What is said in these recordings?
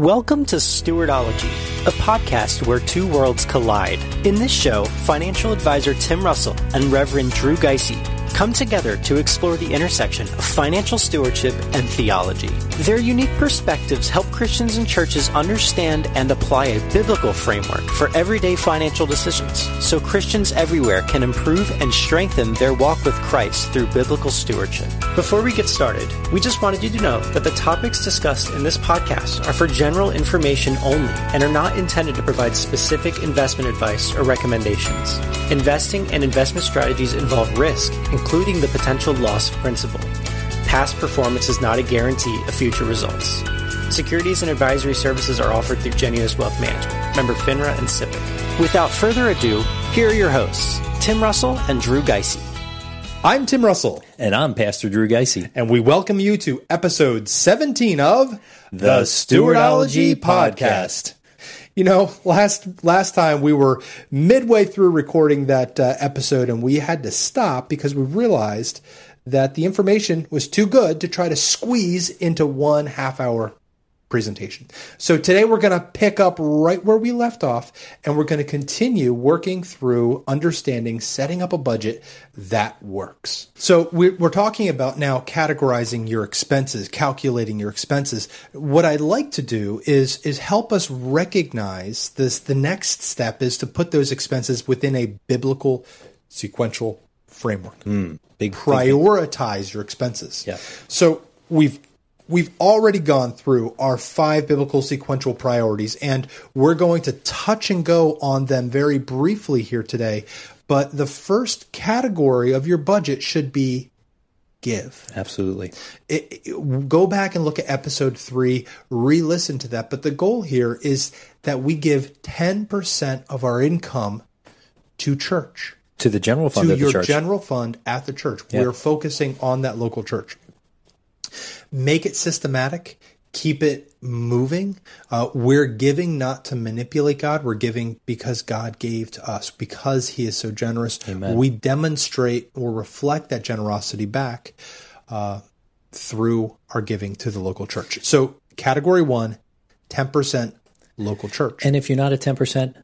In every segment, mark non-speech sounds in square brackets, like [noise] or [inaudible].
Welcome to Stewardology, a podcast where two worlds collide. In this show, financial advisor Tim Russell and Reverend Drew Geisey come together to explore the intersection of financial stewardship and theology. Their unique perspectives help Christians and churches understand and apply a biblical framework for everyday financial decisions so Christians everywhere can improve and strengthen their walk with Christ through biblical stewardship. Before we get started, we just wanted you to know that the topics discussed in this podcast are for general information only and are not intended to provide specific investment advice or recommendations. Investing and investment strategies involve risk and including the potential loss of principal. Past performance is not a guarantee of future results. Securities and advisory services are offered through Genius Wealth Management, member FINRA and SIPC. Without further ado, here are your hosts, Tim Russell and Drew Geisy. I'm Tim Russell. And I'm Pastor Drew Geisy, And we welcome you to episode 17 of The, the Stewardology Podcast you know, last last time we were midway through recording that uh, episode and we had to stop because we realized that the information was too good to try to squeeze into one half hour presentation. So today we're going to pick up right where we left off and we're going to continue working through understanding setting up a budget that works. So we're, we're talking about now categorizing your expenses, calculating your expenses. What I'd like to do is, is help us recognize this. The next step is to put those expenses within a biblical sequential framework. Mm, big, Prioritize your expenses. Yeah. So we've we've already gone through our five biblical sequential priorities, and we're going to touch and go on them very briefly here today. But the first category of your budget should be give. Absolutely. It, it, go back and look at episode three, re listen to that. But the goal here is that we give 10% of our income to church. To the general fund to your church. general fund at the church. We're focusing on that local church make it systematic, keep it moving. Uh, we're giving not to manipulate God, we're giving because God gave to us, because He is so generous. Amen. We demonstrate or reflect that generosity back uh, through our giving to the local church. So, category one 10% local church. And if you're not at 10%,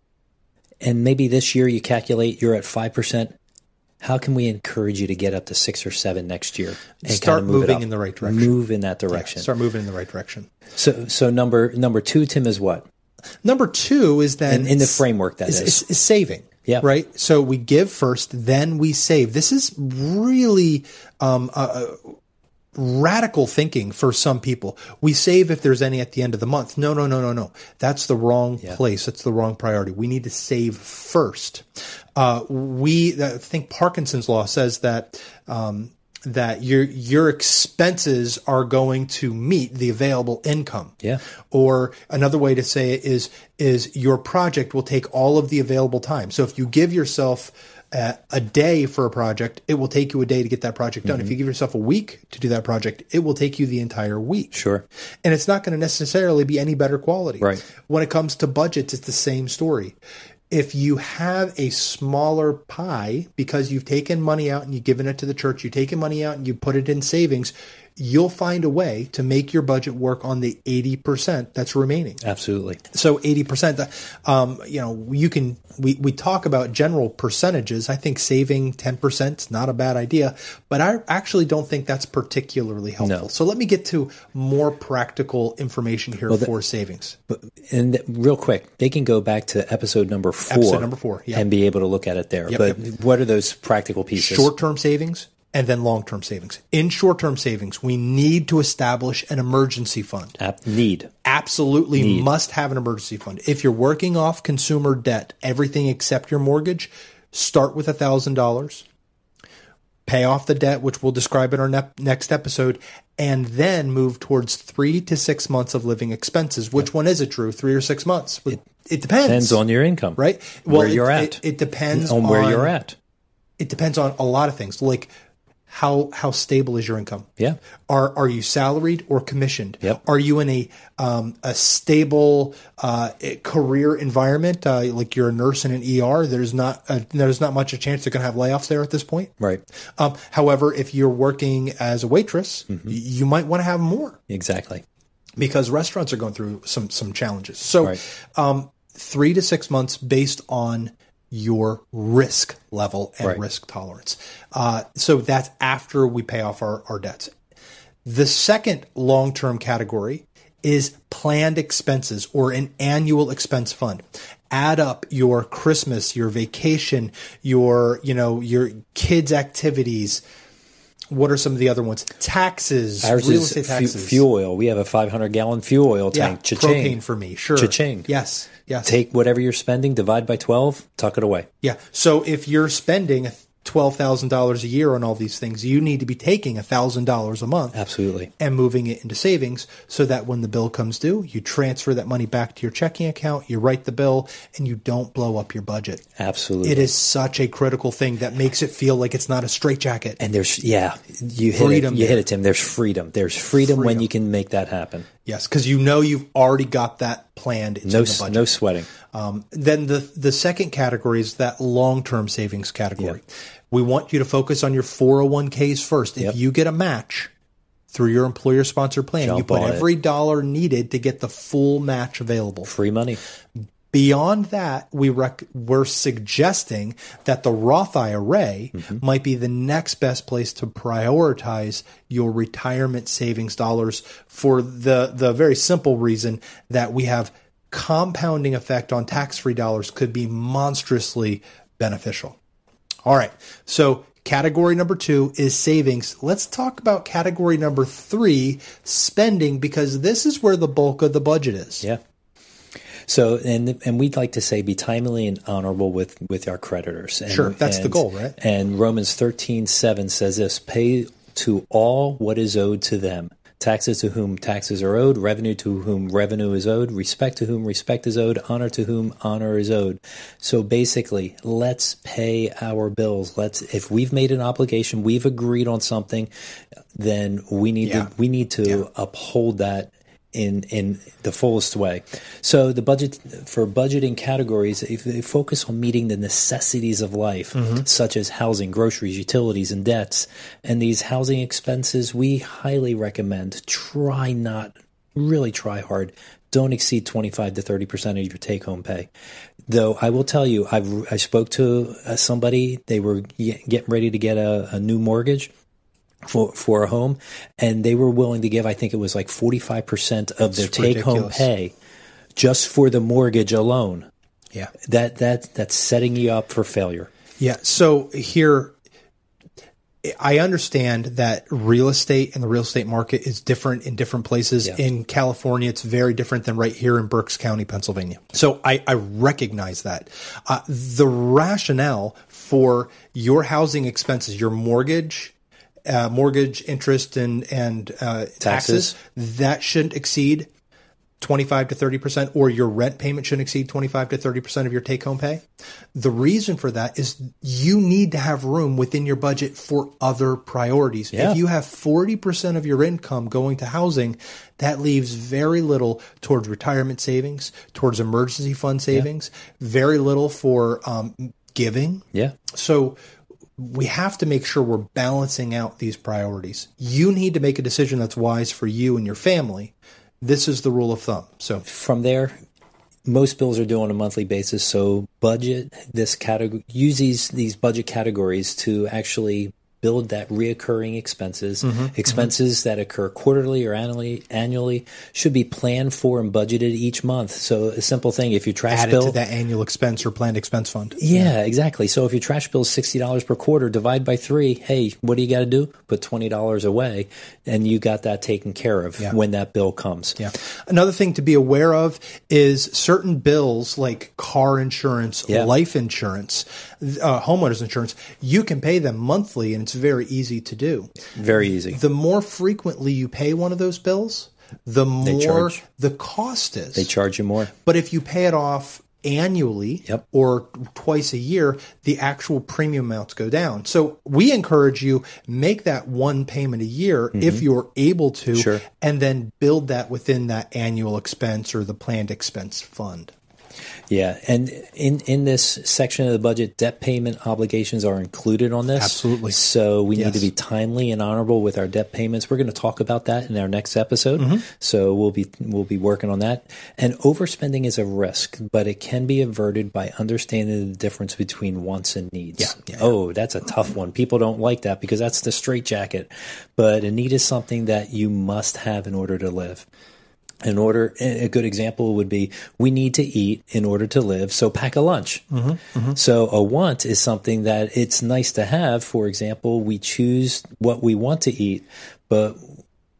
and maybe this year you calculate you're at 5%, how can we encourage you to get up to six or seven next year and start kind of moving in the right direction? Move in that direction. Yeah, start moving in the right direction. So, so number number two, Tim, is what? Number two is then in, in the framework that is, is, is saving. Yeah. Right. So we give first, then we save. This is really um, a, uh, uh, radical thinking for some people. We save if there's any at the end of the month. No, no, no, no, no. That's the wrong yeah. place. That's the wrong priority. We need to save first. Uh, we uh, I think Parkinson's law says that um, that your your expenses are going to meet the available income. Yeah. Or another way to say it is is your project will take all of the available time. So if you give yourself uh, a day for a project, it will take you a day to get that project done. Mm-hmm. If you give yourself a week to do that project, it will take you the entire week. Sure. And it's not going to necessarily be any better quality. Right. When it comes to budgets, it's the same story. If you have a smaller pie because you've taken money out and you've given it to the church, you've taken money out and you put it in savings, you'll find a way to make your budget work on the 80% that's remaining. Absolutely. So 80%, uh, um, you know, you can, we, we talk about general percentages. I think saving 10% is not a bad idea, but I actually don't think that's particularly helpful. No. So let me get to more practical information here well, for the, savings. And real quick, they can go back to episode number four. Episode number four, yeah. And be able to look at it there. Yep, but yep. what are those practical pieces? Short term savings and then long term savings. In short term savings, we need to establish an emergency fund. Ab- need. Absolutely need. must have an emergency fund. If you're working off consumer debt, everything except your mortgage, start with $1,000, pay off the debt, which we'll describe in our ne- next episode, and then move towards three to six months of living expenses. Which one is it, Drew? Three or six months? It, it depends. Depends on your income. Right? Well, where it, you're at. It, it depends on where on, you're at. It depends on a lot of things. Like, how how stable is your income? Yeah. Are are you salaried or commissioned? Yep. Are you in a um, a stable uh, career environment? Uh, like you're a nurse in an ER. There's not a, there's not much a chance they're going to have layoffs there at this point. Right. Um, however, if you're working as a waitress, mm-hmm. you might want to have more. Exactly. Because restaurants are going through some some challenges. So, right. um, three to six months based on your risk level and right. risk tolerance. Uh, so that's after we pay off our, our debts. The second long term category is planned expenses or an annual expense fund. Add up your Christmas, your vacation, your, you know, your kids' activities, what are some of the other ones? Taxes, Ours real estate taxes, f- fuel oil. We have a 500 gallon fuel oil tank. Yeah, Cha-ching. propane for me, sure. Cha-ching. Yes, yes. Take whatever you're spending, divide by 12, tuck it away. Yeah. So if you're spending $12,000 a year on all these things, you need to be taking $1,000 a month. Absolutely. And moving it into savings so that when the bill comes due, you transfer that money back to your checking account, you write the bill, and you don't blow up your budget. Absolutely. It is such a critical thing that makes it feel like it's not a straitjacket. And there's, yeah, you hit freedom it. You hit it, Tim. There's freedom. There's freedom, freedom. when you can make that happen. Yes, because you know you've already got that planned. no, no sweating. Um, then the the second category is that long term savings category. Yeah. We want you to focus on your 401ks first. Yep. If you get a match through your employer sponsored plan, Jump you put every it. dollar needed to get the full match available. Free money. Beyond that, we rec- we're suggesting that the Roth IRA mm-hmm. might be the next best place to prioritize your retirement savings dollars for the, the very simple reason that we have compounding effect on tax free dollars could be monstrously beneficial. All right. So Category number two is savings. Let's talk about category number three, spending, because this is where the bulk of the budget is. Yeah. So and and we'd like to say be timely and honorable with with our creditors. And, sure, that's and, the goal, right? And Romans thirteen seven says this: Pay to all what is owed to them, Taxes to whom taxes are owed, revenue to whom revenue is owed, respect to whom respect is owed, honor to whom honor is owed. So basically, let's pay our bills. Let's if we've made an obligation, we've agreed on something, then we need yeah. to we need to yeah. uphold that in in the fullest way. So the budget for budgeting categories, if they focus on meeting the necessities of life, mm-hmm. such as housing, groceries, utilities, and debts, and these housing expenses, we highly recommend try not really try hard. Don't exceed 25 to 30% of your take home pay. Though I will tell you, I've, I spoke to uh, somebody, they were getting ready to get a, a new mortgage for for a home, and they were willing to give I think it was like forty five percent of their take home pay just for the mortgage alone. Yeah, that that that's setting you up for failure. Yeah. So here, I understand that real estate and the real estate market is different in different places. Yeah. In California, it's very different than right here in Berks County, Pennsylvania. So I, I recognize that. Uh, the rationale for your housing expenses, your mortgage, uh, mortgage interest and and uh, taxes. taxes. that shouldn't exceed 25 to 30 percent, or your rent payment shouldn't exceed 25 to 30 percent of your take home pay. The reason for that is you need to have room within your budget for other priorities. Yeah. If you have 40 percent of your income going to housing, that leaves very little towards retirement savings, towards emergency fund savings, yeah. very little for um, giving. Yeah. So we have to make sure we're balancing out these priorities. You need to make a decision that's wise for you and your family. This is the rule of thumb. So from there, most bills are due on a monthly basis. So budget this category, use these, these budget categories to actually build that reoccurring expenses. Mm-hmm. mm-hmm. Expenses mm-hmm. that occur quarterly or annually, annually should be planned for and budgeted each month. So a simple thing, if your trash Add bill to that annual expense or planned expense fund. Yeah, yeah. exactly. So if your trash bill is sixty dollars per quarter, divide by three. Hey, what do you got to do? Put twenty dollars away, and you got that taken care of yeah. when that bill comes. Yeah. Another thing to be aware of is certain bills like car insurance, yeah. life insurance uh, homeowners insurance, you can pay them monthly and it's very easy to do. Very easy. The more frequently you pay one of those bills, the more the cost is. They charge you more. But if you pay it off annually yep. or twice a year, the actual premium amounts go down. So we encourage you make that one payment a year mm-hmm. if you're able to, sure. and then build that within that annual expense or the planned expense fund. Yeah, and in in this section of the budget, debt payment obligations are included on this. Absolutely. So we yes. need to be timely and honorable with our debt payments. We're going to talk about that in our next episode. Mm-hmm. So we'll be we'll be working on that. And overspending is a risk, but it can be averted by understanding the difference between wants and needs. Yeah. yeah. Oh, that's a tough one. People don't like that because that's the straitjacket. But a need is something that you must have in order to live in order a good example would be we need to eat in order to live so pack a lunch mm-hmm, mm-hmm. so a want is something that it's nice to have for example we choose what we want to eat but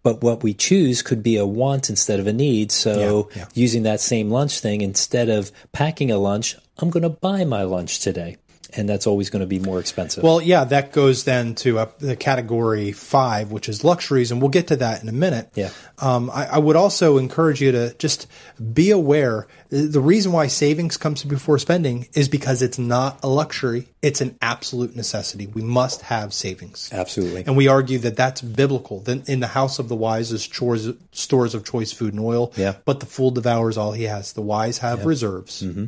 but what we choose could be a want instead of a need so yeah, yeah. using that same lunch thing instead of packing a lunch i'm going to buy my lunch today and that's always going to be more expensive. Well, yeah, that goes then to uh, the category five, which is luxuries, and we'll get to that in a minute. Yeah, um, I, I, would also encourage you to just be aware. The reason why savings comes before spending is because it's not a luxury; it's an absolute necessity. We must have savings, absolutely, and we argue that that's biblical. Then in the house of the wise is chores, stores of choice food and oil. Yeah, but the fool devours all he has. The wise have yeah. reserves. Mm-hmm.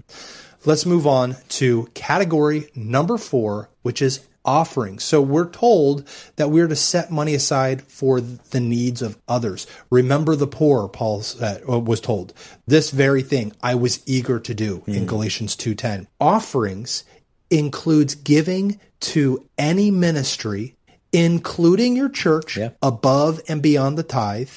Let's move on to category number four, which is offering. So we're told that we're to set money aside for the needs of others. Remember the poor, Paul said, uh, was told. This very thing I was eager to do mm. in hmm. Galatians 2:10. Offerings includes giving to any ministry, including your church, yeah. above and beyond the tithe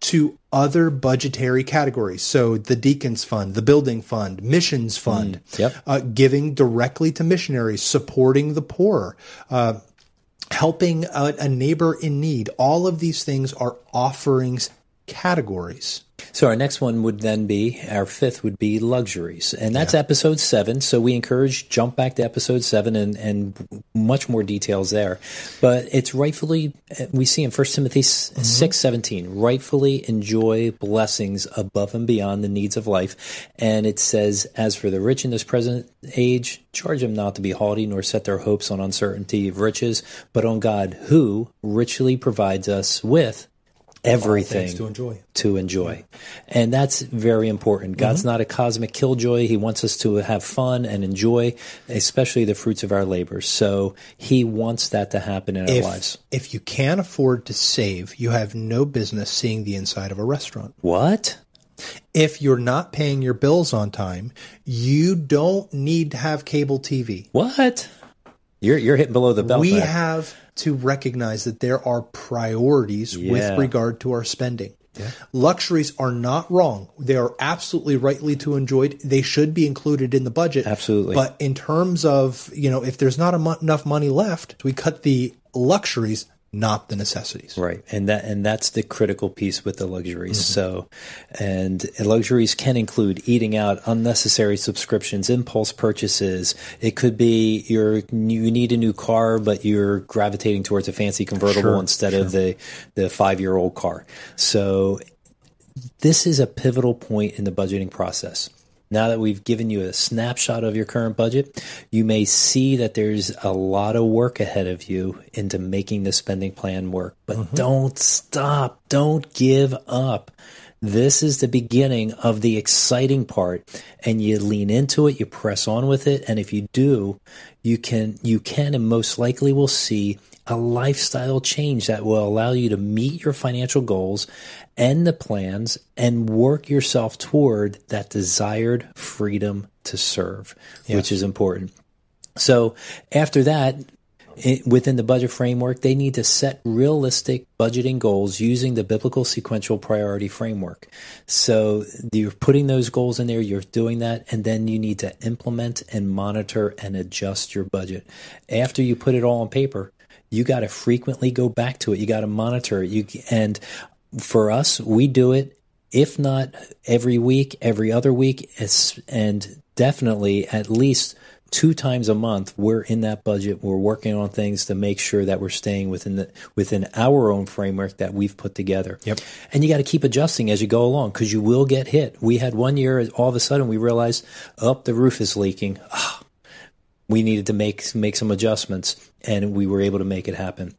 to other budgetary categories. So the Deacons Fund, the Building Fund, Missions mm, Fund, mm, yep. uh, giving directly to missionaries, supporting the poor. Uh, helping a, a neighbor in need. All of these things are offerings categories. So our next one would then be our fifth would be luxuries, and that's yeah. episode seven. So we encourage jump back to episode seven and, and much more details there. But it's rightfully uh, we see in First Timothy mm-hmm. six seventeen, rightfully enjoy blessings above and beyond the needs of life, and it says, as for the rich in this present age, charge them not to be haughty nor set their hopes on uncertainty of riches, but on God who richly provides us with everything to enjoy to enjoy yeah. and that's very important god's mm-hmm. not a cosmic killjoy he wants us to have fun and enjoy especially the fruits of our labor so he wants that to happen in if, our lives if you can not afford to save you have no business seeing the inside of a restaurant what if you're not paying your bills on time you don't need to have cable tv what you're, you're hitting below the belt we have to recognize that there are priorities yeah. with regard to our spending. Yeah. Luxuries are not wrong. They are absolutely rightly to enjoyed. They should be included in the budget. Absolutely. But in terms of, you know, if there's not enough money left, we cut the luxuries not the necessities. Right. And that and that's the critical piece with the luxuries. Mm-hmm. So and luxuries can include eating out, unnecessary subscriptions, impulse purchases. It could be you're you need a new car but you're gravitating towards a fancy convertible sure, instead sure. of the the 5-year-old car. So this is a pivotal point in the budgeting process. Now that we've given you a snapshot of your current budget, you may see that there's a lot of work ahead of you into making the spending plan work. But mm-hmm. don't stop, don't give up. This is the beginning of the exciting part and you lean into it, you press on with it, and if you do, you can you can and most likely will see a lifestyle change that will allow you to meet your financial goals End the plans and work yourself toward that desired freedom to serve, which is important. So after that, it, within the budget framework, they need to set realistic budgeting goals using the biblical sequential priority framework. So you're putting those goals in there, you're doing that, and then you need to implement and monitor and adjust your budget. After you put it all on paper, you got to frequently go back to it. You got to monitor it. You and for us, we do it if not every week, every other week, and definitely at least two times a month. We're in that budget. We're working on things to make sure that we're staying within the within our own framework that we've put together. Yep. And you got to keep adjusting as you go along because you will get hit. We had one year, all of a sudden, we realized up oh, the roof is leaking. Ah, we needed to make make some adjustments, and we were able to make it happen.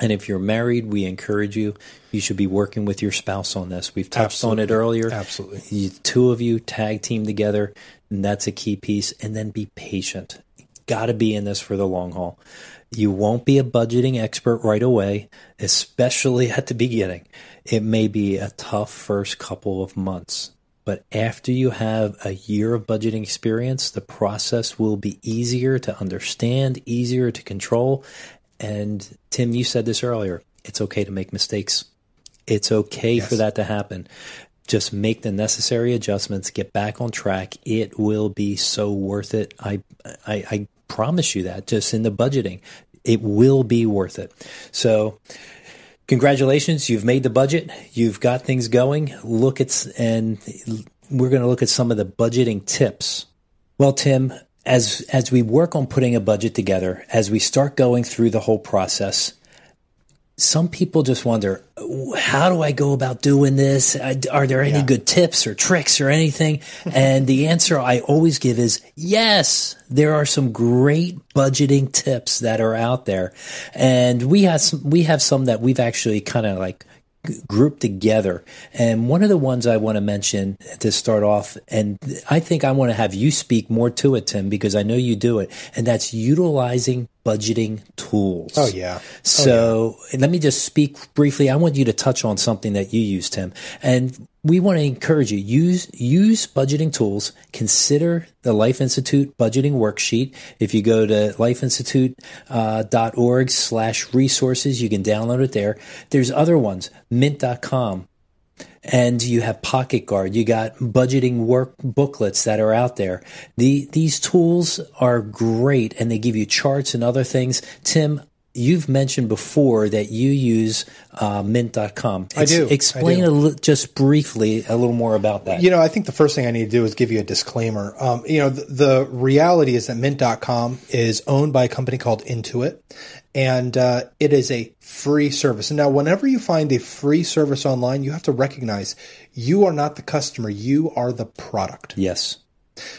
And if you're married, we encourage you. You should be working with your spouse on this. We've touched Absolutely. on it earlier. Absolutely. You, two of you tag team together, and that's a key piece. And then be patient. Got to be in this for the long haul. You won't be a budgeting expert right away, especially [laughs] at the beginning. It may be a tough first couple of months. But after you have a year of budgeting experience, the process will be easier to understand, easier to control, and Tim, you said this earlier it's okay to make mistakes. It's okay yes. for that to happen. Just make the necessary adjustments, get back on track. It will be so worth it. I, I, I promise you that just in the budgeting, it will be worth it. So, congratulations, you've made the budget, you've got things going. Look at, and we're going to look at some of the budgeting tips. Well, Tim, as as we work on putting a budget together, as we start going through the whole process, some people just wonder, how do I go about doing this? Are there any yeah. good tips or tricks or anything? [laughs] and the answer I always give is yes, there are some great budgeting tips that are out there. And we have some, we have some that we've actually kind of like grouped together. And one of the ones I want to mention to start off, and I think I want to have you speak more to it, Tim, because I know you do it, and that's utilizing budgeting tools. Oh, yeah. So oh, yeah. let me just speak briefly. I want you to touch on something that you use, Tim. And we want to encourage you use use budgeting tools consider the life institute budgeting worksheet if you go to lifeinstitute.org uh, slash resources you can download it there there's other ones mint.com and you have Pocket Guard. You got budgeting work booklets that are out there. The, these tools are great and they give you charts and other things. Tim, you've mentioned before that you use uh, mint.com. Ex- I do. Explain I do. Li- just briefly a little more about that. You know, I think the first thing I need to do is give you a disclaimer. Um, you know, the, the reality is that mint.com is owned by a company called Intuit, and uh, it is a free service. Now, whenever you find a free service online, you have to recognize you are not the customer, you are the product. Yes.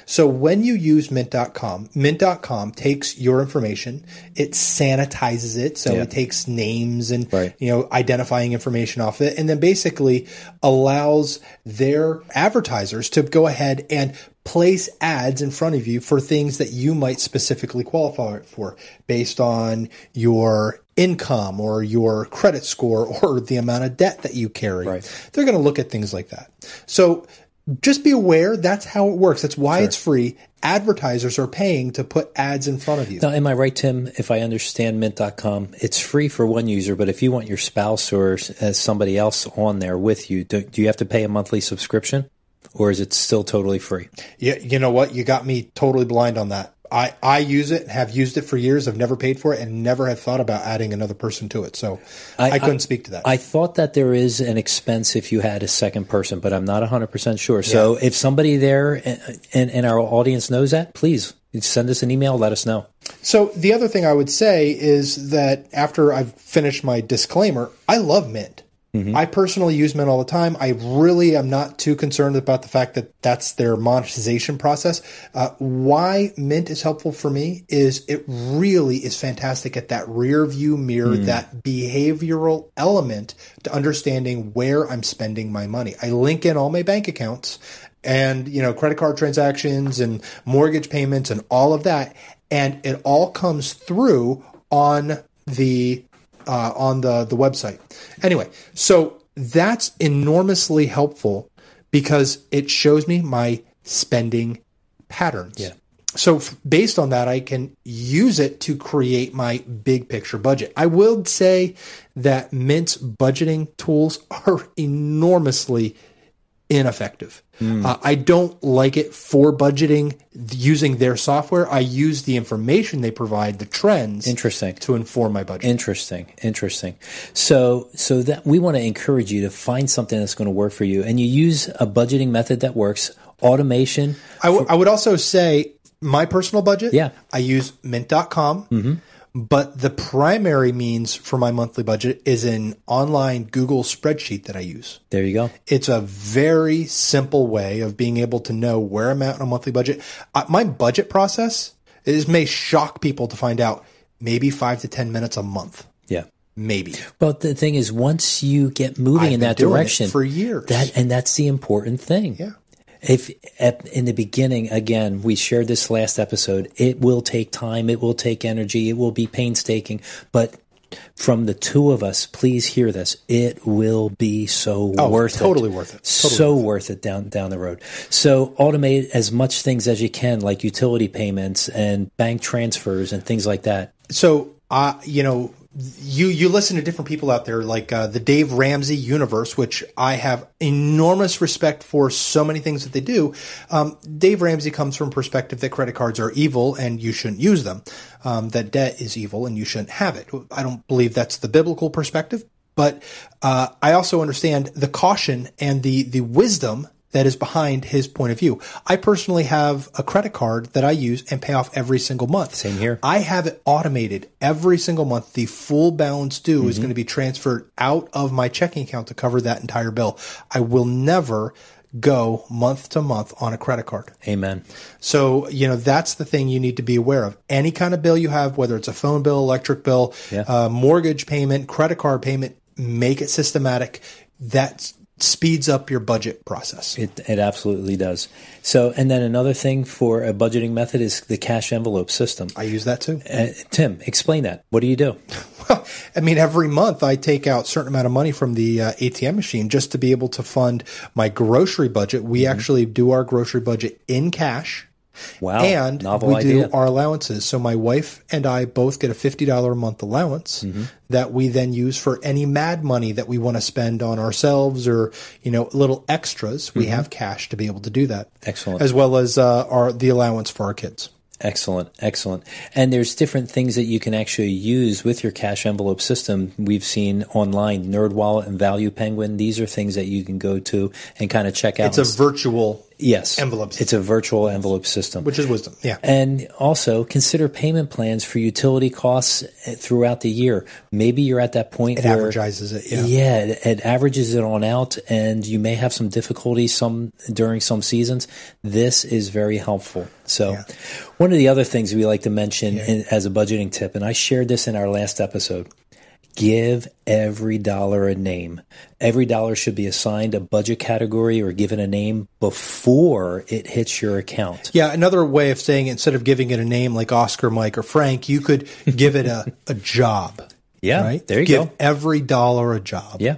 So when you use mint.com, mint.com takes your information, it sanitizes it, so yeah. it takes names and right. you know identifying information off it and then basically allows their advertisers to go ahead and place ads in front of you for things that you might specifically qualify for based on your income or your credit score [laughs] or the amount of debt that you carry. Right. They're going to look at things like that. So just be aware that's how it works. That's why sure. it's free. Advertisers are paying to put ads in front of you. Now, am I right, Tim? If I understand mint.com, it's free for one user, but if you want your spouse or uh, somebody else on there with you, do, do you have to pay a monthly subscription? or is it still totally free? Yeah, you know what? You got me totally blind on that. I, I use it, have used it for years. I've never paid for it and never have thought about adding another person to it. So I, I couldn't I, speak to that. I thought that there is an expense if you had a second person, but I'm not 100% sure. So yeah. if somebody there and, and our audience knows that, please send us an email, let us know. So the other thing I would say is that after I've finished my disclaimer, I love Mint. Mm-hmm. I personally use Mint all the time. I really am not too concerned about the fact that that's their monetization process. Uh, why Mint is helpful for me is it really is fantastic at that rear view mirror, mm. that behavioral element to understanding where I'm spending my money. I link in all my bank accounts and you know credit card transactions and mortgage payments and all of that and it all comes through on the uh, on the the website. Anyway, so that's enormously helpful because it shows me my spending patterns. Yeah. So f- based on that, I can use it to create my big picture budget. I will say that Mint's budgeting tools [laughs] are enormously ineffective. Mm. Uh, I don't like it for budgeting using their software. I use the information they provide, the trends, interesting, to inform my budget. Interesting, interesting. So, so that we want to encourage you to find something that's going to work for you, and you use a budgeting method that works. Automation. I, w- for- I would also say my personal budget. Yeah, I use Mint.com. Mm-hmm. But the primary means for my monthly budget is an online Google spreadsheet that I use. There you go. It's a very simple way of being able to know where I'm at on a monthly budget. Uh, my budget process is may shock people to find out maybe five to 10 minutes a month. Yeah maybe. Well, the thing is, once you get moving I've in that direction for years, that and that's the important thing. Yeah, if at, in the beginning, again, we shared this last episode, it will take time, it will take energy, it will be painstaking, but from the two of us, please hear this. It will be so oh, worth totally it. Worth it. Totally so worth it. worth it down down the road. So automate as much things as you can, like utility payments and bank transfers and things like that. So I, uh, you know, you you listen to different people out there, like uh, the Dave Ramsey universe, which I have enormous respect for. So many things that they do. Um, Dave Ramsey comes from perspective that credit cards are evil and you shouldn't use them. Um, that debt is evil and you shouldn't have it. I don't believe that's the biblical perspective, but uh, I also understand the caution and the the wisdom that is behind his point of view. I personally have a credit card that I use and pay off every single month. Same here. I have it automated every single month. The full balance due mm-hmm. is going to be transferred out of my checking account to cover that entire bill. I will never go month to month on a credit card. Amen. So, you know, that's the thing you need to be aware of. Any kind of bill you have, whether it's a phone bill, electric bill, yeah. uh, mortgage payment, credit card payment, make it systematic. That's speeds up your budget process. It, it absolutely does. So, and then another thing for a budgeting method is the cash envelope system. I use that too. Uh, Tim, explain that. What do you do? [laughs] Well, I mean, every month I take out a certain amount of money from the uh, ATM machine just to be able to fund my grocery budget. We mm-hmm. actually do our grocery budget in cash. Wow. And Novel we idea. do our allowances. So my wife and I both get a $50 a month allowance mm-hmm. that we then use for any mad money that we want to spend on ourselves or, you know, little extras. Mm-hmm. We have cash to be able to do that. Excellent. As well as uh, our the allowance for our kids. Excellent, excellent. And there's different things that you can actually use with your cash envelope system. We've seen online NerdWallet and Value Penguin. These are things that you can go to and kind of check out. It's a virtual Yes. Envelopes. It's a virtual envelope system. Which is wisdom. Yeah. And also consider payment plans for utility costs eh, throughout the year. Maybe you're at that point it where, averages it. Yeah. yeah it, it, averages it on out and you may have some difficulty some during some seasons. This is very helpful. So yeah. one of the other things we like to mention yeah. in, as a budgeting tip, and I shared this in our last episode Give every dollar a name. Every dollar should be assigned a budget category or given a name before it hits your account. Yeah, another way of saying it, instead of giving it a name like Oscar, Mike, or Frank, you could give it a, a job. Yeah, right. There you Give go. every dollar a job. Yeah,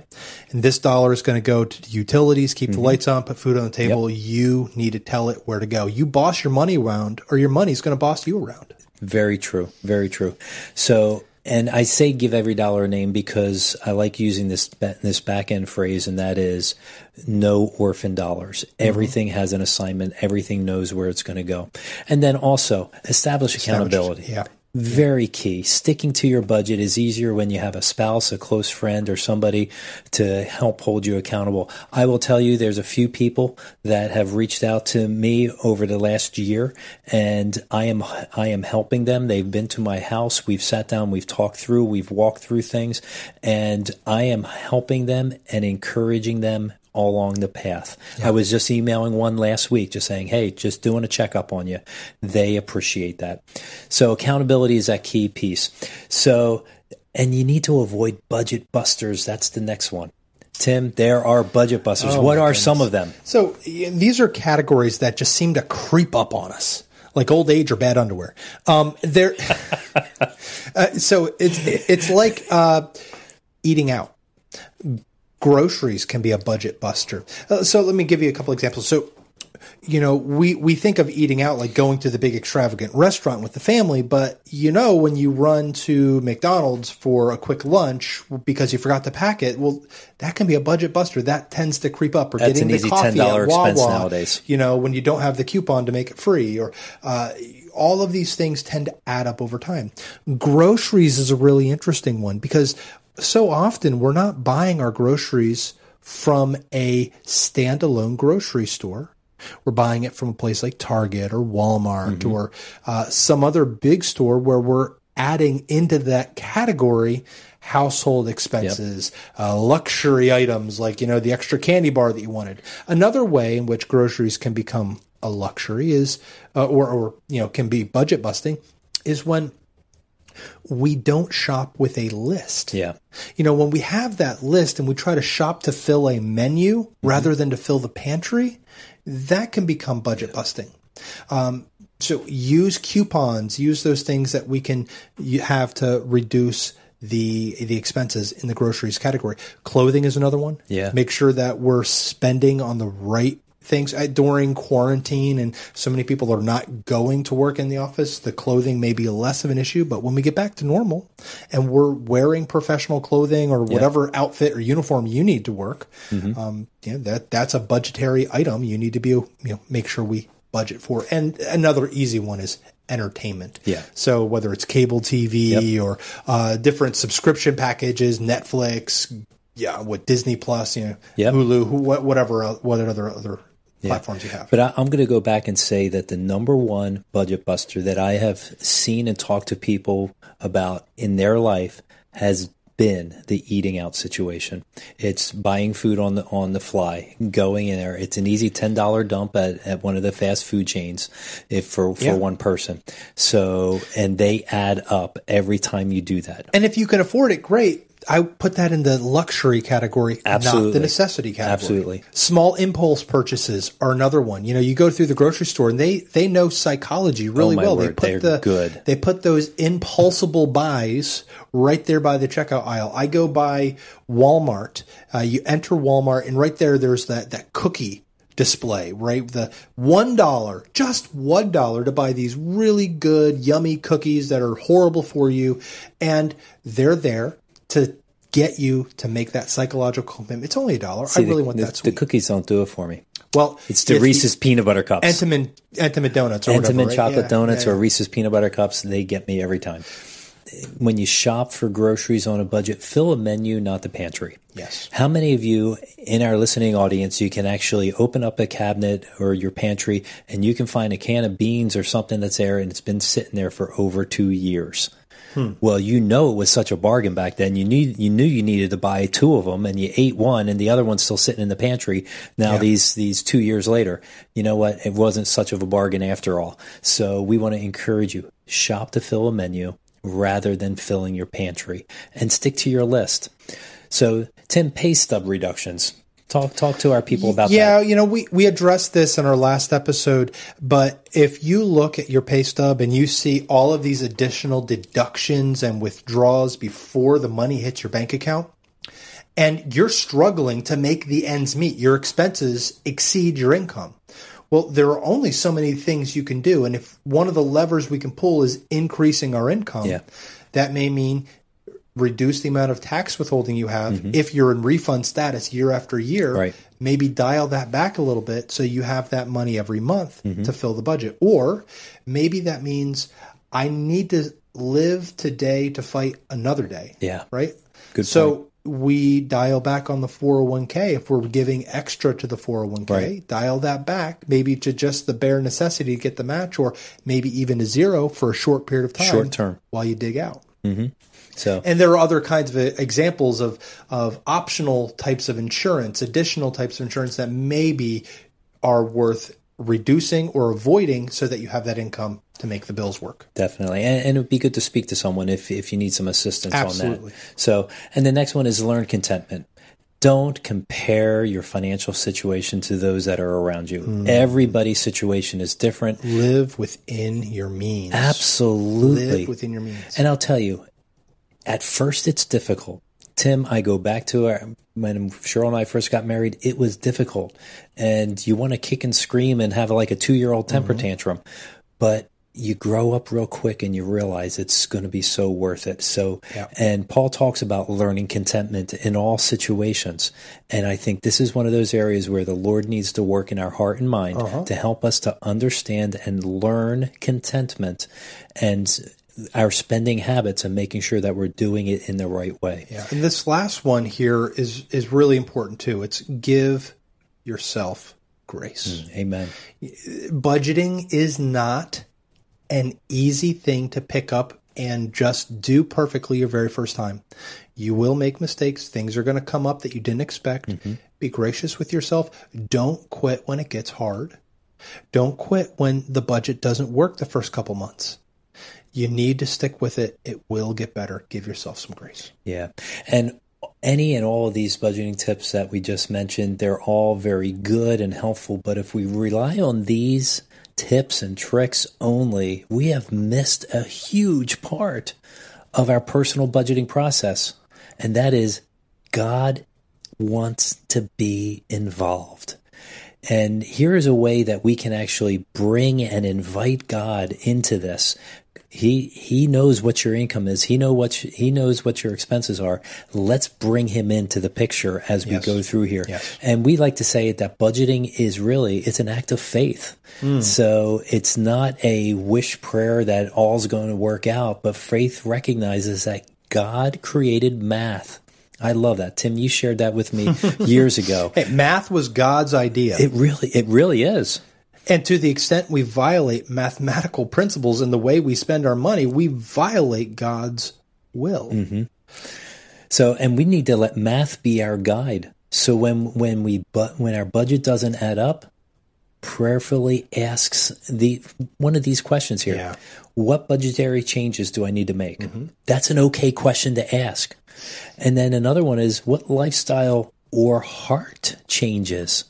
and this dollar is going to go to utilities, keep mm-hmm. the lights on, put food on the table. Yep. You need to tell it where to go. You boss your money around, or your money's going to boss you around. Very true. Very true. So and I say give every dollar a name because I like using this this back end phrase, and that is no orphan dollars. Mm-hmm. Everything has an assignment. Everything knows where it's going to go. And then also establish accountability. Yeah very key. Sticking to your budget is easier when you have a spouse, a close friend, or somebody to help hold you accountable. I will tell you, there's a few people that have reached out to me over the last year, and I am I am helping them. They've been to my house. We've sat down. We've talked through. We've walked through things, and I am helping them and encouraging them all along the path. Yeah. I was just emailing one last week, just saying, hey, just doing a checkup on you. They appreciate that. So accountability is that key piece. So, and you need to avoid budget busters. That's the next one. Tim, there are budget busters. Oh, what are goodness. some of them? So these are categories that just seem to creep up on us like old age or bad underwear. Um, there, [laughs] uh, so it's it's like uh, eating out groceries can be a budget buster. Uh, so let me give you a couple examples. So you know, we, we think of eating out like going to the big extravagant restaurant with the family, but you know, when you run to McDonald's for a quick lunch because you forgot to pack it, well, that can be a budget buster. That tends to creep up. Or That's getting an the easy coffee $10 at Wawa, expense nowadays. You know, when you don't have the coupon to make it free, or uh, all of these things tend to add up over time. Groceries is a really interesting one because so often we're not buying our groceries from a standalone grocery store. We're buying it from a place like Target or Walmart mm-hmm. or uh, some other big store where we're adding into that category household expenses, yep. uh, luxury items like, you know, the extra candy bar that you wanted. Another way in which groceries can become a luxury is, uh, or, or, you know, can be budget busting is when we don't shop with a list. Yeah. You know, when we have that list and we try to shop to fill a menu mm-hmm. rather than to fill the pantry, that can become budget yeah. busting. Um, so use coupons, use those things that we can have to reduce the the expenses in the groceries category. Clothing is another one. Yeah. Make sure that we're spending on the right things uh, during quarantine and so many people are not going to work in the office, the clothing may be less of an issue. But when we get back to normal and we're wearing professional clothing or whatever yeah. outfit or uniform you need to work, mm-hmm. um, yeah, that that's a budgetary item you need to be you know make sure we budget for. And another easy one is entertainment. Yeah. So whether it's cable TV yep. or uh, different subscription packages, Netflix, yeah, with Disney Plus, you know, yep. Hulu, wh- whatever, what other other yeah. platforms you have. But I, am going to go back and say that the number one budget buster that I have seen and talked to people about in their life has been the eating out situation. It's buying food on the on the fly, going in there. It's an easy ten dollar dump at, at one of the fast food chains if for, for yeah. one person. So and they add up every time you do that. And if you can afford it, great. I put that in the luxury category, Absolutely. not the necessity category. Absolutely. Small impulse purchases are another one. You know, you go through the grocery store and they they know psychology really oh well. Word, they put the good. They put those impulsible buys right there by the checkout aisle. I go by Walmart. Uh, you enter Walmart and right there there's that that cookie display, right? The one dollar, just one dollar to buy these really good, yummy cookies that are horrible for you. And they're there to get you to make that psychological commitment. It's only a dollar. I really the, want the, that. Sweet. The cookies don't do it for me. Well, it's the Reese's the, peanut butter cups, Entenmann, Entenmann donuts, or Entenmann whatever, right? chocolate yeah, donuts, yeah, yeah. or Reese's peanut butter cups. They get me every time. When you shop for groceries on a budget, fill a menu, not the pantry. Yes. How many of you in our listening audience you can actually open up a cabinet or your pantry and you can find a can of beans or something that's there and it's been sitting there for over two years? Hmm. Well, you know it was such a bargain back then. You knew you knew you needed to buy two of them, and you ate one, and the other one's still sitting in the pantry. Now yeah. these these two years later, you know what? It wasn't such of a bargain after all. So we want to encourage you shop to fill a menu rather than filling your pantry, and stick to your list. So, Tim, pay stub reductions talk talk to our people about yeah, that. you know, we we addressed this in our last episode, but if you look at your pay stub and you see all of these additional deductions and withdrawals before the money hits your bank account, and you're struggling to make the ends meet, your expenses exceed your income. Well, there are only so many things you can do, and if one of the levers we can pull is increasing our income, yeah. that may mean reduce the amount of tax withholding you have mm-hmm. if you're in refund status year after year right. maybe dial that back a little bit so you have that money every month mm-hmm. to fill the budget or maybe that means i need to live today to fight another day yeah right good so point. we dial back on the 401k if we're giving extra to the 401k right. dial that back maybe to just the bare necessity to get the match or maybe even to zero for a short period of time short term while you dig out mm-hmm. So, and there are other kinds of examples of of optional types of insurance, additional types of insurance that maybe are worth reducing or avoiding so that you have that income to make the bills work. Definitely. And, and, it would be good to speak to someone if, if you need some assistance Absolutely. on that. So, and the next one is learn contentment. Don't compare your financial situation to those that are around you. Mm. Everybody's situation is different. Live within your means. Absolutely. Live within your means. And I'll tell you, at first, it's difficult. Tim, I go back to our, when Cheryl and I first got married, it was difficult. And you want to kick and scream and have like a two year old temper mm-hmm. tantrum. But you grow up real quick and you realize it's going to be so worth it. So, yeah. and Paul talks about learning contentment in all situations. And I think this is one of those areas where the Lord needs to work in our heart and mind uh-huh. to help us to understand and learn contentment. And our spending habits and making sure that we're doing it in the right way. Yeah. And this last one here is is really important too. It's give yourself grace. Mm, amen. Budgeting is not an easy thing to pick up and just do perfectly your very first time. You will make mistakes. Things are going to come up that you didn't expect. Mm-hmm. Be gracious with yourself. Don't quit when it gets hard. Don't quit when the budget doesn't work the first couple months. You need to stick with it. It will get better. Give yourself some grace. Yeah. And any and all of these budgeting tips that we just mentioned, they're all very good and helpful. But if we rely on these tips and tricks only, we have missed a huge part of our personal budgeting process. And that is God wants to be involved. And here is a way that we can actually bring and invite God into this he he knows what your income is. He know what you, he knows what your expenses are. Let's bring him into the picture as we yes. go through here. Yes. And we like to say that budgeting is really it's an act of faith. Mm. So it's not a wish prayer that all's going to work out, but faith recognizes that God created math. I love that. Tim, you shared that with me [laughs] years ago. Hey, math was God's idea. It really it really is. And to the extent we violate mathematical principles in the way we spend our money, we violate God's will. Mm-hmm. So, and we need to let math be our guide. So when when we but when our budget doesn't add up, prayerfully asks the one of these questions here: yeah. What budgetary changes do I need to make? Mm-hmm. That's an okay question to ask. And then another one is: What lifestyle or heart changes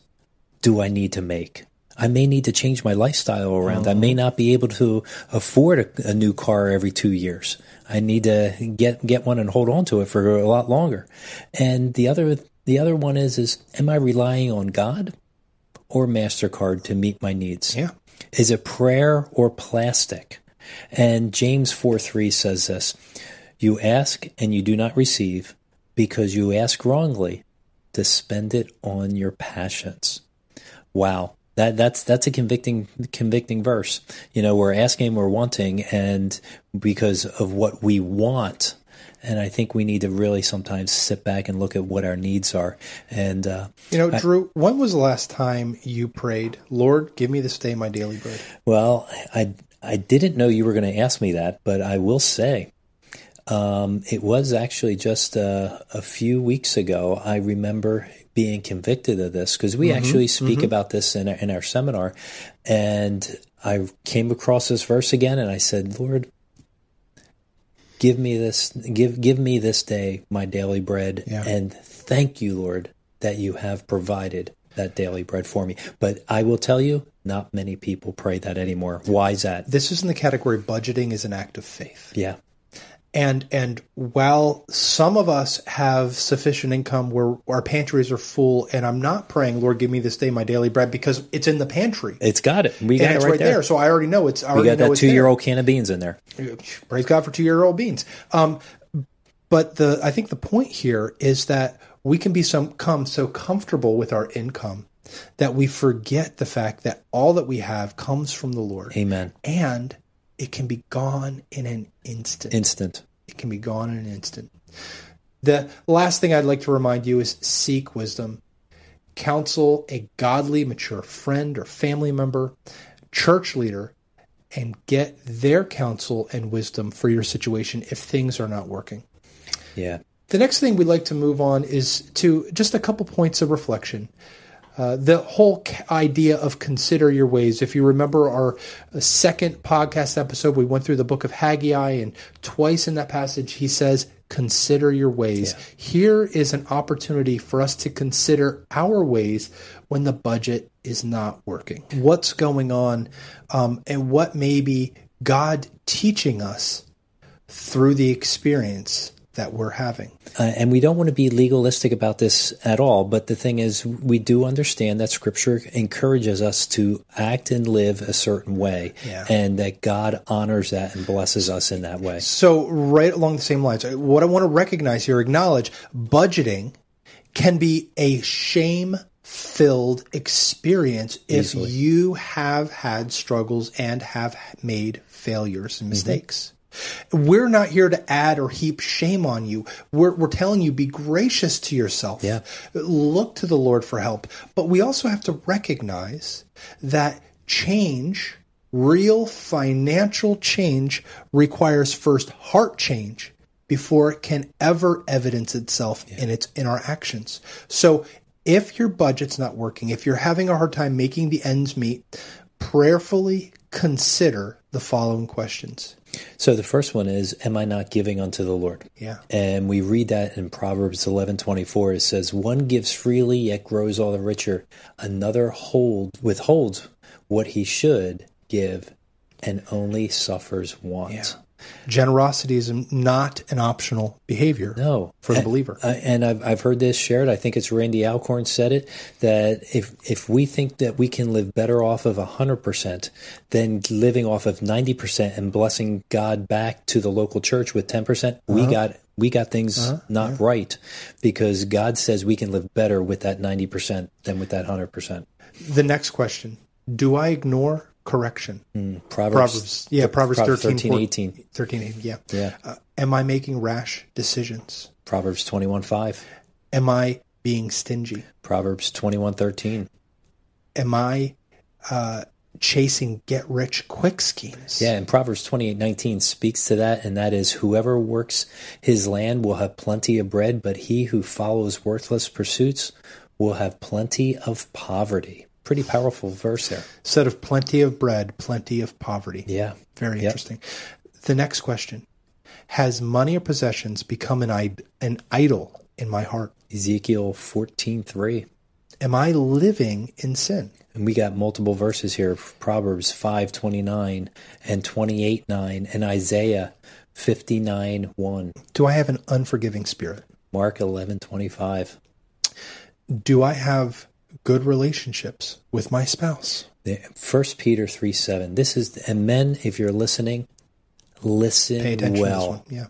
do I need to make? I may need to change my lifestyle around. I may oh. not be able to afford a, a, new car every two years. I need to get get one and hold on to it for a lot longer. And the other the other one is is am I relying on God or Mastercard to meet my needs? Yeah. Is it prayer or plastic? And James four three says this: You ask and you do not receive because you ask wrongly to spend it on your passions. Wow that that's that's a convicting convicting verse. You know, we're asking, we're wanting, and because of what we want. And I think we need to really sometimes sit back and look at what our needs are. And uh, you know, Drew, when was the last time you prayed, Lord, give me this day my daily bread? Well, I I didn't know you were going to ask me that, but I will say um, it was actually just uh, a few weeks ago. I remember being convicted of this because we mm-hmm, actually speak mm-hmm. about this in our, in our seminar. And I came across this verse again, and I said, Lord, give me this, give give me this day my daily bread, yeah. and thank you, Lord, that you have provided that daily bread for me. But I will tell you, not many people pray that anymore. Why is that? This is in the category budgeting is an act of faith. Yeah and and while some of us have sufficient income where our pantries are full and i'm not praying lord give me this day my daily bread because it's in the pantry it's got it we got it right, right there. there. so i already know it's there. we got that two year old can of beans in there praise god for two year old beans um, but the i think the point here is that we can come so comfortable with our income that we forget the fact that all that we have comes from the lord amen and it can be gone in an instant. Instant it can be gone in an instant. The last thing I'd like to remind you is seek wisdom. Counsel a godly, mature friend or family member, church leader, and get their counsel and wisdom for your situation if things are not working. Yeah. The next thing we'd like to move on is to just a couple points of reflection. Uh, the whole idea of consider your ways. If you remember our second podcast episode, we went through the book of Haggai, and twice in that passage, he says, Consider your ways. Yeah. Here is an opportunity for us to consider our ways when the budget is not working. What's going on, um, and what may be God teaching us through the experience that we're having. Uh, and we don't want to be legalistic about this at all. But the thing is, we do understand that scripture encourages us to act and live a certain way yeah. and that God honors that and blesses us in that way. So, right along the same lines, what I want to recognize here, acknowledge budgeting can be a shame filled experience Easily. if you have had struggles and have made failures and mm-hmm. mistakes. Mm-hmm. We're not here to add or heap shame on you. We're, we're telling you be gracious to yourself. Yeah. Look to the Lord for help. But we also have to recognize that change, real financial change, requires first heart change before it can ever evidence itself yeah. in its in our actions. So if your budget's not working, if you're having a hard time making the ends meet, prayerfully consider the following questions. So the first one is, Am I not giving unto the Lord? Yeah. And we read that in Proverbs eleven twenty four. It says, One gives freely, yet grows all the richer. Another hold withholds what he should give and only suffers want. Yeah. Generosity is not an optional behavior. No, for the believer. and I've, I've heard this shared. I think it's Randy Alcorn said it that if if we think that we can live better off of hundred percent than living off of ninety percent and blessing God back to the local church with ten percent, uh-huh. we got we got things uh-huh. not yeah. right because God says we can live better with that ninety percent than with that hundred percent. The next question: Do I ignore correction. Mm, Proverbs, Proverbs, yeah, Proverbs, Proverbs 13, 13 18. 13, 18, yeah. yeah. Uh, am I making rash decisions? Proverbs 21, 5. Am I being stingy? Proverbs 21, 13. Am I uh, chasing get rich quick schemes? Yeah, and Proverbs 28, 19 speaks to that, and that is whoever works his land will have plenty of bread, but he who follows worthless pursuits will have plenty of poverty pretty powerful verse there. Said of plenty of bread, plenty of poverty. Yeah. Very yep. interesting. The next question Has money or possessions become an, an idol in my heart? Ezekiel 14 3. Am I living in sin? And we got multiple verses here Proverbs 5 29 and 28 9 and Isaiah 59 1. Do I have an unforgiving spirit? Mark 11 25. Do I have good relationships with my spouse. First Peter 3 7. This is, and men, if you're listening, listen well. Yeah.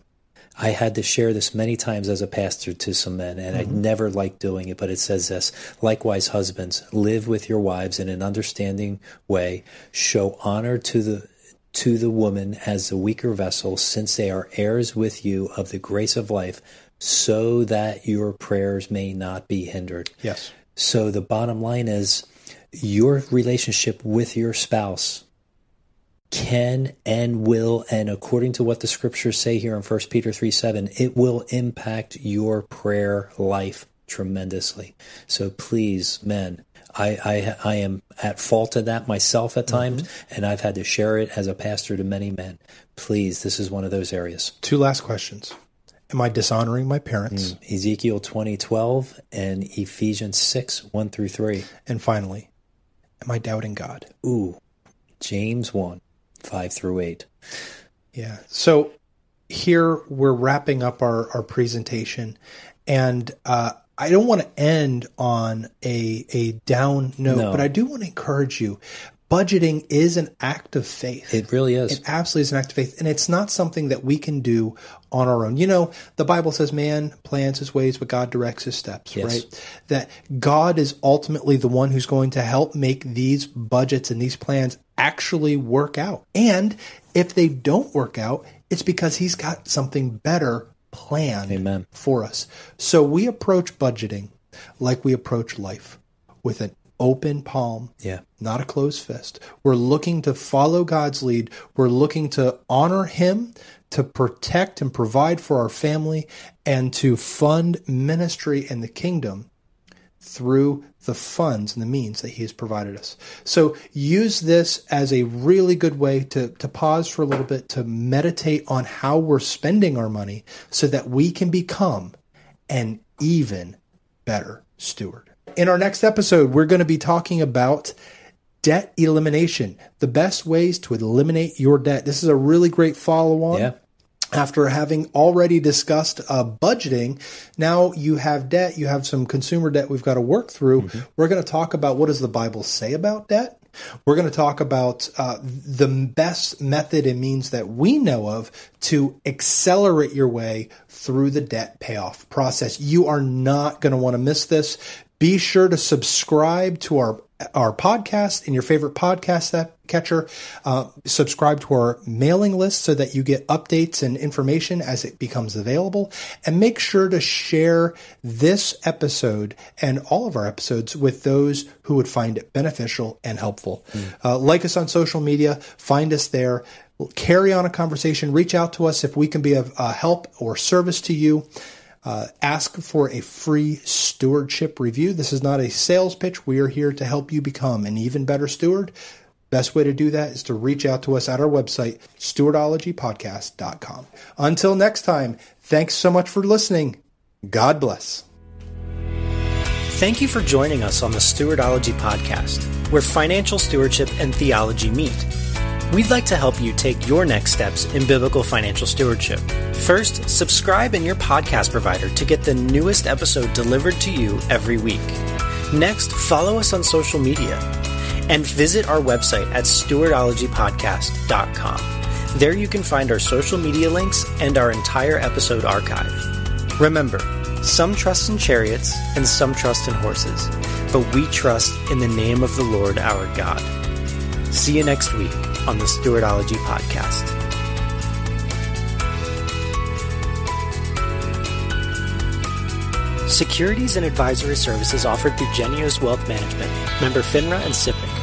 I had to share this many times as a pastor to some men, and mm-hmm. I never liked doing it, but it says this likewise, husbands, live with your wives in an understanding way, show honor to the to the woman as the weaker vessel, since they are heirs with you of the grace of life, so that your prayers may not be hindered. Yes. So the bottom line is your relationship with your spouse can and will and according to what the scriptures say here in 1 peter 3 7 it will impact your prayer life tremendously so please men i i, I am at fault of that myself at mm-hmm. times mm-hmm. and i've had to share it as a pastor to many men please this is one of those areas two last questions Am I dishonoring my parents? Mm. Ezekiel 20, 12 and Ephesians 6, 1 through 3. And finally, am I doubting God? Ooh, James 1, 5 through 8. Yeah. So here we're wrapping up our, our presentation and, uh, I don't want to end on a a down note, no. but I do want to encourage you budgeting is an act of faith. It really is. It absolutely is an act of faith. And it's not something that we can do on our own. You know, the Bible says man plans his ways, but God directs his steps, yes. right? That God is ultimately the one who's going to help make these budgets and these plans actually work out. And if they don't work out, it's because he's got something better planned Amen. for us. So we approach budgeting like we approach life with an open palm. Yeah. Not a closed fist. We're looking to follow God's lead. We're looking to honor Him, to protect and provide for our family, and to fund ministry and the kingdom through the funds and the means that He has provided us. So use this as a really good way to, to pause for a little bit, to meditate on how we're spending our money so that we can become an even better steward in our next episode, we're going to be talking about debt elimination, the best ways to eliminate your debt. This is a really great follow on. Yeah. After having already discussed uh, budgeting, now you have debt, you have some consumer debt we've got to work through. Mm-hmm. We're going to talk about what does the Bible say about debt. We're going to talk about uh, the best method and means that we know of to accelerate your way through the debt payoff process. You are not going to want to miss this. Be sure to subscribe to our our podcast in your favorite podcast catcher. Uh, subscribe to our mailing list so that you get updates and information as it becomes available. And make sure to share this episode and all of our episodes with those who would find it beneficial and helpful. Mm. Uh, like us on social media, find us there. Carry on a conversation. Reach out to us if we can be of uh, help or service to you. Uh, ask for a free stewardship review. This is not a sales pitch. We are here to help you become an even better steward. Best way to do that is to reach out to us at our website, stewardologypodcast.com. Until next time, thanks so much for listening. God bless. Thank you for joining us on the Stewardology Podcast, where financial stewardship and theology meet. We'd like to help you take your next steps in biblical financial stewardship. First, subscribe in your podcast provider to get the newest episode delivered to you every week. Next, follow us on social media and visit our website at stewardologypodcast.com. There you can find our social media links and our entire episode archive. Remember, some trust in chariots and some trust in horses, but we trust in the name of the Lord our God. See you next week on the Stewardology Podcast. Securities and advisory services offered through Genio's Wealth Management, member FINRA and SIPC.